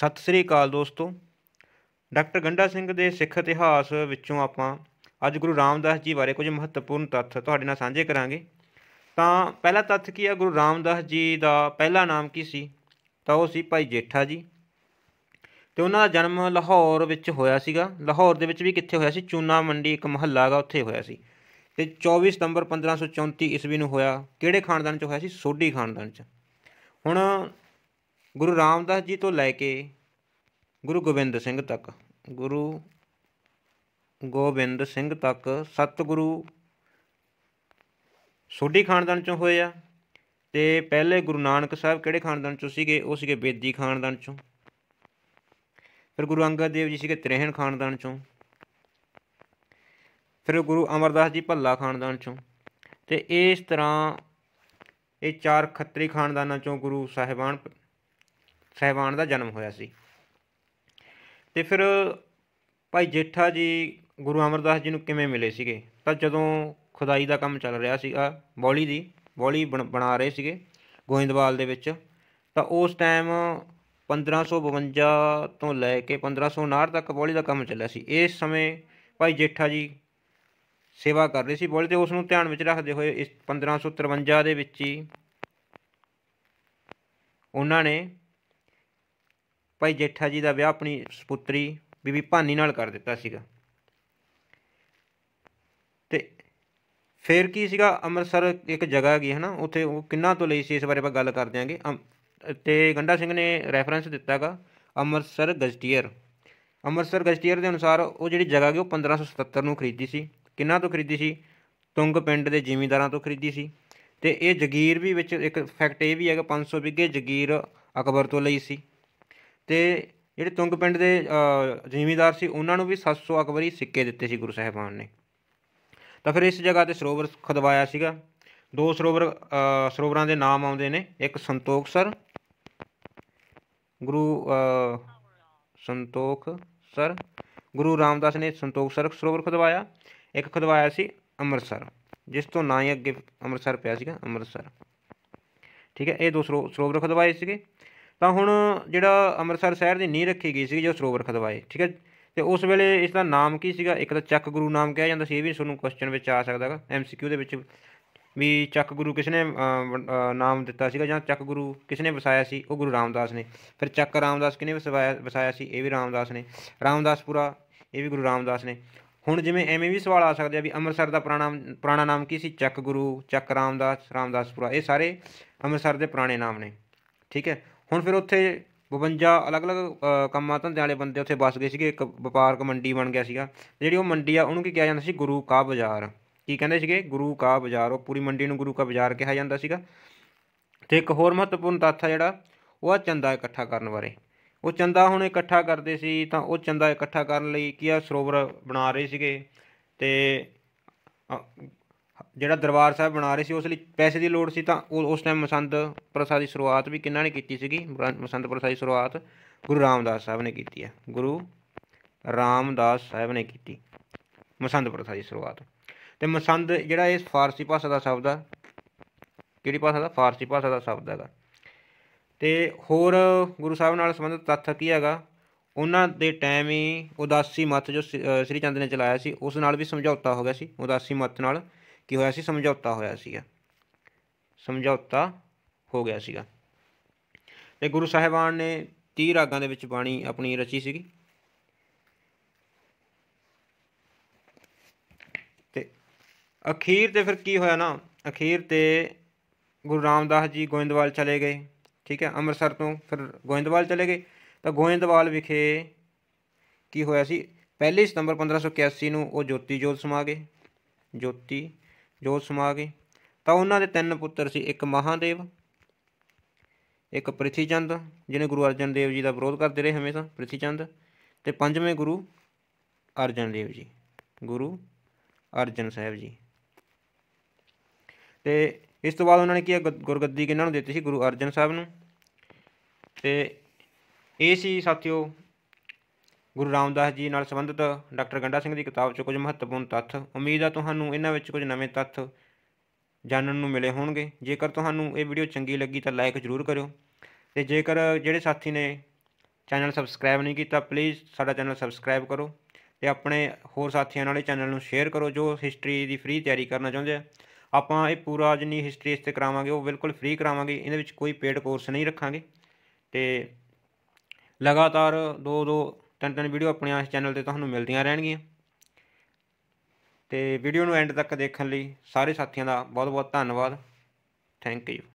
ਸਤਿ ਸ੍ਰੀ ਅਕਾਲ ਦੋਸਤੋ ਡਾਕਟਰ ਗੰਡਾ ਸਿੰਘ ਦੇ ਸਿੱਖ ਇਤਿਹਾਸ ਵਿੱਚੋਂ ਆਪਾਂ ਅੱਜ ਗੁਰੂ ਰਾਮਦਾਸ ਜੀ ਬਾਰੇ ਕੁਝ ਮਹੱਤਵਪੂਰਨ ਤੱਥ ਤੁਹਾਡੇ ਨਾਲ ਸਾਂਝੇ ਕਰਾਂਗੇ ਤਾਂ ਪਹਿਲਾ ਤੱਥ ਕੀ ਹੈ ਗੁਰੂ ਰਾਮਦਾਸ ਜੀ ਦਾ ਪਹਿਲਾ ਨਾਮ ਕੀ ਸੀ ਤਾਂ ਉਹ ਸੀ ਭਾਈ ਜੇਠਾ ਜੀ ਤੇ ਉਹਨਾਂ ਦਾ ਜਨਮ ਲਾਹੌਰ ਵਿੱਚ ਹੋਇਆ ਸੀਗਾ ਲਾਹੌਰ ਦੇ ਵਿੱਚ ਵੀ ਕਿੱਥੇ ਹੋਇਆ ਸੀ ਚੂਨਾ ਮੰਡੀ ਇੱਕ ਮਹੱਲਾ ਹੈਗਾ ਉੱਥੇ ਹੋਇਆ ਸੀ ਤੇ 24 ਸਤੰਬਰ 1534 ਈਸਵੀ ਨੂੰ ਹੋਇਆ ਕਿਹੜੇ ਖਾਨਦਾਨ 'ਚ ਹੋਇਆ ਸੀ ਸੋਢੀ ਖਾਨਦਾਨ 'ਚ ਹੁਣ ਗੁਰੂ ਰਾਮਦਾਸ ਜੀ ਤੋਂ ਲੈ ਕੇ ਗੁਰੂ ਗੋਬਿੰਦ ਸਿੰਘ ਤੱਕ ਗੁਰੂ ਗੋਬਿੰਦ ਸਿੰਘ ਤੱਕ ਸਤਿਗੁਰੂ ਸੋਢੀ ਖਾਨਦਾਨ ਚੋਂ ਹੋਏ ਆ ਤੇ ਪਹਿਲੇ ਗੁਰੂ ਨਾਨਕ ਸਾਹਿਬ ਕਿਹੜੇ ਖਾਨਦਾਨ ਚੋਂ ਸੀਗੇ ਉਹ ਸੀਗੇ ਬੇਦੀ ਖਾਨਦਾਨ ਚੋਂ ਫਿਰ ਗੁਰੂ ਅੰਗਦ ਦੇਵ ਜੀ ਸੀਗੇ ਤਰੇਹਣ ਖਾਨਦਾਨ ਚੋਂ ਫਿਰ ਗੁਰੂ ਅਮਰਦਾਸ ਜੀ ਭੱਲਾ ਖਾਨਦਾਨ ਚੋਂ ਤੇ ਇਸ ਤਰ੍ਹਾਂ ਇਹ ਚਾਰ ਖੱਤਰੀ ਖਾਨਦਾਨਾਂ ਚੋਂ ਗੁਰੂ ਸਾਹਿਬਾਨ ਸਾਹਿਬਾਨ ਦਾ ਜਨਮ ਹੋਇਆ ਸੀ ਤੇ ਫਿਰ ਭਾਈ ਜੇਠਾ ਜੀ ਗੁਰੂ ਅਮਰਦਾਸ ਜੀ ਨੂੰ ਕਿਵੇਂ ਮਿਲੇ ਸੀਗੇ ਤਾਂ ਜਦੋਂ ਖੁਦਾਈ ਦਾ ਕੰਮ ਚੱਲ ਰਿਹਾ ਸੀਗਾ ਬੌਲੀ ਦੀ ਬੌਲੀ ਬਣਾ ਰਹੇ ਸੀਗੇ ਗੋਇੰਦਵਾਲ ਦੇ ਵਿੱਚ ਤਾਂ ਉਸ ਟਾਈਮ 1552 ਤੋਂ ਲੈ ਕੇ 1559 ਤੱਕ ਬੌਲੀ ਦਾ ਕੰਮ ਚੱਲਿਆ ਸੀ ਇਸ ਸਮੇਂ ਭਾਈ ਜੇਠਾ ਜੀ ਸੇਵਾ ਕਰ ਰਹੇ ਸੀ ਬੌਲੀ ਤੇ ਉਸ ਨੂੰ ਧਿਆਨ ਵਿੱਚ ਰੱਖਦੇ ਹੋਏ ਇਸ 1553 ਦੇ ਵਿੱਚ ਹੀ ਉਹਨਾਂ ਨੇ ਭਾਈ ਜੇਠਾ ਜੀ ਦਾ ਵਿਆਹ ਆਪਣੀ ਸੁਪੁੱਤਰੀ ਬੀਬੀ ਭਾਨੀ ਨਾਲ ਕਰ ਦਿੱਤਾ ਸੀਗਾ ਤੇ ਫਿਰ ਕੀ ਸੀਗਾ ਅੰਮ੍ਰਿਤਸਰ ਇੱਕ ਜਗ੍ਹਾ ਗਈ ਹੈ ਨਾ ਉੱਥੇ ਉਹ ਕਿੰਨਾ ਤੋਂ ਲਈ ਸੀ ਇਸ ਬਾਰੇ ਆਪਾਂ ਗੱਲ ਕਰ ਦਿਆਂਗੇ ਤੇ ਗੰਡਾ ਸਿੰਘ ਨੇ ਰੈਫਰੈਂਸ ਦਿੱਤਾਗਾ ਅੰਮ੍ਰਿਤਸਰ ਗਜ਼ਟੀਅਰ ਅੰਮ੍ਰਿਤਸਰ ਗਜ਼ਟੀਅਰ ਦੇ ਅਨੁਸਾਰ ਉਹ ਜਿਹੜੀ ਜਗ੍ਹਾ ਗਈ ਉਹ 1577 ਨੂੰ ਖਰੀਦੀ ਸੀ ਕਿੰਨਾ ਤੋਂ ਖਰੀਦੀ ਸੀ ਤੁੰਗ ਪਿੰਡ ਦੇ ਜ਼ਿਮੀਂਦਾਰਾਂ ਤੋਂ ਖਰੀਦੀ ਸੀ ਤੇ ਇਹ ਜਗੀਰ ਵੀ ਵਿੱਚ ਇੱਕ ਫੈਕਟ ਇਹ ਵੀ ਹੈਗਾ 500 ਵਿਗੇ ਜਗੀਰ ਅਕਬਰ ਤੋਂ ਲਈ ਸੀ ਤੇ ਜਿਹੜੇ ਤੁੰਗ ਪਿੰਡ ਦੇ ਜ਼ਿਮੀਂਦਾਰ ਸੀ ਉਹਨਾਂ ਨੂੰ ਵੀ 700 ਅਕਬਰੀ ਸਿੱਕੇ ਦਿੱਤੇ ਸੀ ਗੁਰੂ ਸਾਹਿਬਾਨ ਨੇ ਤਾਂ ਫਿਰ ਇਸ ਜਗ੍ਹਾ ਤੇ ਸਰੋਵਰ ਖਦਵਾਇਆ ਸੀਗਾ ਦੋ ਸਰੋਵਰ ਸਰੋਵਰਾਂ ਦੇ ਨਾਮ ਆਉਂਦੇ ਨੇ ਇੱਕ ਸੰਤੋਖ ਸਰ ਗੁਰੂ ਸੰਤੋਖ ਸਰ ਗੁਰੂ ਰਾਮਦਾਸ ਨੇ ਸੰਤੋਖ ਸਰ ਸਰੋਵਰ ਖਦਵਾਇਆ ਇੱਕ ਖਦਵਾਇਆ ਸੀ ਅੰਮ੍ਰਿਤਸਰ ਜਿਸ ਤੋਂ ਨਾਂ ਹੀ ਅੱਗੇ ਅੰਮ੍ਰਿਤਸਰ ਪਿਆ ਸੀਗਾ ਅੰਮ੍ਰਿਤਸਰ ਠੀਕ ਹੈ ਇਹ ਦੋ ਸਰੋਵਰ ਖਦਵਾਏ ਸੀਗੇ ਤਾਂ ਹੁਣ ਜਿਹੜਾ ਅੰਮ੍ਰਿਤਸਰ ਸ਼ਹਿਰ ਦੀ ਨੀਂਹ ਰੱਖੀ ਗਈ ਸੀ ਜੋ ਸਰੋਵਰ ਖਦਵਾਏ ਠੀਕ ਹੈ ਤੇ ਉਸ ਵੇਲੇ ਇਸ ਦਾ ਨਾਮ ਕੀ ਸੀਗਾ ਇੱਕ ਤਾਂ ਚੱਕ ਗੁਰੂ ਨਾਮ ਕਿਹਾ ਜਾਂਦਾ ਸੀ ਇਹ ਵੀ ਤੁਹਾਨੂੰ ਕੁਐਸਚਨ ਵਿੱਚ ਆ ਸਕਦਾ ਹੈਗਾ ਐਮਸੀਕਿਊ ਦੇ ਵਿੱਚ ਵੀ ਚੱਕ ਗੁਰੂ ਕਿਸਨੇ ਨਾਮ ਦਿੱਤਾ ਸੀਗਾ ਜਾਂ ਚੱਕ ਗੁਰੂ ਕਿਸਨੇ ਵਸਾਇਆ ਸੀ ਉਹ ਗੁਰੂ ਰਾਮਦਾਸ ਨੇ ਫਿਰ ਚੱਕ ਰਾਮਦਾਸ ਕਿਨੇ ਵਸਾਇਆ ਸੀ ਇਹ ਵੀ ਰਾਮਦਾਸ ਨੇ ਰਾਮਦਾਸਪੁਰਾ ਇਹ ਵੀ ਗੁਰੂ ਰਾਮਦਾਸ ਨੇ ਹੁਣ ਜਿਵੇਂ ਐਵੇਂ ਵੀ ਸਵਾਲ ਆ ਸਕਦੇ ਆ ਵੀ ਅੰਮ੍ਰਿਤਸਰ ਦਾ ਪੁਰਾਣਾ ਪੁਰਾਣਾ ਨਾਮ ਕੀ ਸੀ ਚੱਕ ਗੁਰੂ ਚੱਕ ਰਾਮਦਾਸ ਰਾਮਦਾਸਪੁਰਾ ਇਹ ਸਾਰੇ ਅੰਮ੍ਰਿਤਸਰ ਦੇ ਪੁਰਾਣੇ ਨਾਮ ਨੇ ਠੀਕ ਹੈ ਹੁਣ ਫਿਰ ਉੱਥੇ 52 ਅਲੱਗ-ਅਲੱਗ ਕੰਮਾਂ ਤੋਂ ਵਾਲੇ ਬੰਦੇ ਉੱਥੇ ਬਸ ਗਏ ਸੀਗੇ ਇੱਕ ਵਪਾਰਕ ਮੰਡੀ ਬਣ ਗਿਆ ਸੀਗਾ ਜਿਹੜੀ ਉਹ ਮੰਡੀ ਆ ਉਹਨੂੰ ਕੀ ਕਿਹਾ ਜਾਂਦਾ ਸੀ ਗੁਰੂ ਕਾ ਬਾਜ਼ਾਰ ਕੀ ਕਹਿੰਦੇ ਸੀਗੇ ਗੁਰੂ ਕਾ ਬਾਜ਼ਾਰ ਉਹ ਪੂਰੀ ਮੰਡੀ ਨੂੰ ਗੁਰੂ ਕਾ ਬਾਜ਼ਾਰ ਕਿਹਾ ਜਾਂਦਾ ਸੀਗਾ ਤੇ ਇੱਕ ਹੋਰ ਮਹੱਤਵਪੂਰਨ ਤੱਥ ਆ ਜਿਹੜਾ ਉਹ ਆ ਚੰਦਾ ਇਕੱਠਾ ਕਰਨ ਬਾਰੇ ਉਹ ਚੰਦਾ ਹੁਣ ਇਕੱਠਾ ਕਰਦੇ ਸੀ ਤਾਂ ਉਹ ਚੰਦਾ ਇਕੱਠਾ ਕਰਨ ਲਈ ਕੀ ਆ ਸਰੋਵਰ ਬਣਾ ਰਹੇ ਸੀਗੇ ਤੇ ਜਿਹੜਾ ਦਰਬਾਰ ਸਾਹਿਬ ਬਣਾ ਰਹੇ ਸੀ ਉਸ ਲਈ ਪੈਸੇ ਦੀ ਲੋੜ ਸੀ ਤਾਂ ਉਸ ਟਾਈਮ ਮਸੰਦ ਪ੍ਰਸਾਦ ਦੀ ਸ਼ੁਰੂਆਤ ਵੀ ਕਿੰਨਾ ਨੇ ਕੀਤੀ ਸੀਗੀ ਮਸੰਦ ਪ੍ਰਸਾਦ ਦੀ ਸ਼ੁਰੂਆਤ ਗੁਰੂ ਰਾਮਦਾਸ ਸਾਹਿਬ ਨੇ ਕੀਤੀ ਹੈ ਗੁਰੂ ਰਾਮਦਾਸ ਸਾਹਿਬ ਨੇ ਕੀਤੀ ਮਸੰਦ ਪ੍ਰਸਾਦ ਦੀ ਸ਼ੁਰੂਆਤ ਤੇ ਮਸੰਦ ਜਿਹੜਾ ਇਹ ਫਾਰਸੀ ਭਾਸ਼ਾ ਦਾ ਸ਼ਬਦ ਆ ਕਿਹੜੀ ਭਾਸ਼ਾ ਦਾ ਫਾਰਸੀ ਭਾਸ਼ਾ ਦਾ ਸ਼ਬਦ ਹੈਗਾ ਤੇ ਹੋਰ ਗੁਰੂ ਸਾਹਿਬ ਨਾਲ ਸੰਬੰਧਿਤ ਤੱਥ ਕੀ ਹੈਗਾ ਉਹਨਾਂ ਦੇ ਟਾਈਮ ਹੀ ਉਦਾਸੀ ਮਤ ਜੋ ਸ੍ਰੀ ਚੰਦ ਨੇ ਚਲਾਇਆ ਸੀ ਉਸ ਨਾਲ ਵੀ ਸਮਝੌਤਾ ਹੋ ਗਿਆ ਸੀ ਉਦਾਸੀ ਮਤ ਨਾਲ ਕੀ ਹੋਇਆ ਸੀ ਸਮਝੌਤਾ ਹੋਇਆ ਸੀਗਾ ਸਮਝੌਤਾ ਹੋ ਗਿਆ ਸੀਗਾ ਤੇ ਗੁਰੂ ਸਾਹਿਬਾਨ ਨੇ 30 ਰਾਗਾਂ ਦੇ ਵਿੱਚ ਬਾਣੀ ਆਪਣੀ ਰਚੀ ਸੀਗੀ ਤੇ ਅਖੀਰ ਤੇ ਫਿਰ ਕੀ ਹੋਇਆ ਨਾ ਅਖੀਰ ਤੇ ਗੁਰੂ ਰਾਮਦਾਸ ਜੀ ਗੋਇੰਦਵਾਲ ਚਲੇ ਗਏ ਠੀਕ ਹੈ ਅੰਮ੍ਰਿਤਸਰ ਤੋਂ ਫਿਰ ਗੋਇੰਦਵਾਲ ਚਲੇ ਗਏ ਤਾਂ ਗੋਇੰਦਵਾਲ ਵਿਖੇ ਕੀ ਹੋਇਆ ਸੀ 1 ਸਤੰਬਰ 1581 ਨੂੰ ਉਹ ਜੋਤੀ ਜੋਤ ਸਮਾ ਗਏ ਜੋਤੀ ਜੋਤ ਸਮਾ ਗਏ ਤਾਂ ਉਹਨਾਂ ਦੇ ਤਿੰਨ ਪੁੱਤਰ ਸੀ ਇੱਕ ਮਹਾਦੇਵ ਇੱਕ ਪ੍ਰਿਥੀਚੰਦ ਜਿਹਨੇ ਗੁਰੂ ਅਰਜਨ ਦੇਵ ਜੀ ਦਾ ਵਿਰੋਧ ਕਰਦੇ ਰਹੇ ਹਮੇਸ਼ਾ ਪ੍ਰਿਥੀਚੰਦ ਤੇ ਪੰਜਵੇਂ ਗੁਰੂ ਅਰਜਨ ਦੇਵ ਜੀ ਗੁਰੂ ਅਰਜਨ ਸਾਹਿਬ ਜੀ ਤੇ ਇਸ ਤੋਂ ਬਾਅਦ ਉਹਨਾਂ ਨੇ ਕੀ ਗੁਰਗੱਦੀ ਕਿਹਨਾਂ ਨੂੰ ਦਿੱਤੀ ਸੀ ਗੁਰੂ ਅਰਜਨ ਸਾਹਿਬ ਨੂੰ ਤੇ ਇਹ ਸੀ ਸਾਥੀਓ ਗੁਰੂ ਰਾਮਦਾਸ ਜੀ ਨਾਲ ਸੰਬੰਧਿਤ ਡਾਕਟਰ ਗੰਡਾ ਸਿੰਘ ਦੀ ਕਿਤਾਬ 'ਚ ਕੁਝ ਮਹੱਤਵਪੂਰਨ ਤੱਥ ਉਮੀਦ ਆ ਤੁਹਾਨੂੰ ਇਹਨਾਂ ਵਿੱਚ ਕੁਝ ਨਵੇਂ ਤੱਥ ਜਾਣਨ ਨੂੰ ਮਿਲੇ ਹੋਣਗੇ ਜੇਕਰ ਤੁਹਾਨੂੰ ਇਹ ਵੀਡੀਓ ਚੰਗੀ ਲੱਗੀ ਤਾਂ ਲਾਈਕ ਜ਼ਰੂਰ ਕਰਿਓ ਤੇ ਜੇਕਰ ਜਿਹੜੇ ਸਾਥੀ ਨੇ ਚੈਨਲ ਸਬਸਕ੍ਰਾਈਬ ਨਹੀਂ ਕੀਤਾ ਪਲੀਜ਼ ਸਾਡਾ ਚੈਨਲ ਸਬਸਕ੍ਰਾਈਬ ਕਰੋ ਤੇ ਆਪਣੇ ਹੋਰ ਸਾਥੀਆਂ ਨਾਲ ਇਹ ਚੈਨਲ ਨੂੰ ਸ਼ੇਅਰ ਕਰੋ ਜੋ ਹਿਸਟਰੀ ਦੀ ਫ੍ਰੀ ਤਿਆਰੀ ਕਰਨਾ ਚਾਹੁੰਦੇ ਆ ਆਪਾਂ ਇਹ ਪੂਰਾ ਜਿੰਨੀ ਹਿਸਟਰੀ ਇਸ ਤੇ ਕਰਾਵਾਂਗੇ ਉਹ ਬਿਲਕੁਲ ਫ੍ਰੀ ਕਰਾਵਾਂਗੇ ਇਹਦੇ ਵਿੱਚ ਕੋਈ ਪੇਡ ਕੋਰਸ ਨਹੀਂ ਰੱਖਾਂਗੇ ਤੇ ਲਗਾਤਾਰ ਦੋ ਦੋ ਤਿੰਨ ਤਿੰਨ ਵੀਡੀਓ ਆਪਣੇ ਇਸ ਚੈਨਲ ਤੇ ਤੁਹਾਨੂੰ ਮਿਲਦੀਆਂ ਰਹਿਣਗੀਆਂ ਤੇ ਵੀਡੀਓ ਨੂੰ ਐਂਡ ਤੱਕ ਦੇਖਣ ਲਈ ਸਾਰੇ ਸਾਥੀਆਂ ਦਾ ਬਹੁਤ ਬਹੁਤ ਧੰਨਵਾਦ ਥੈਂਕ ਯੂ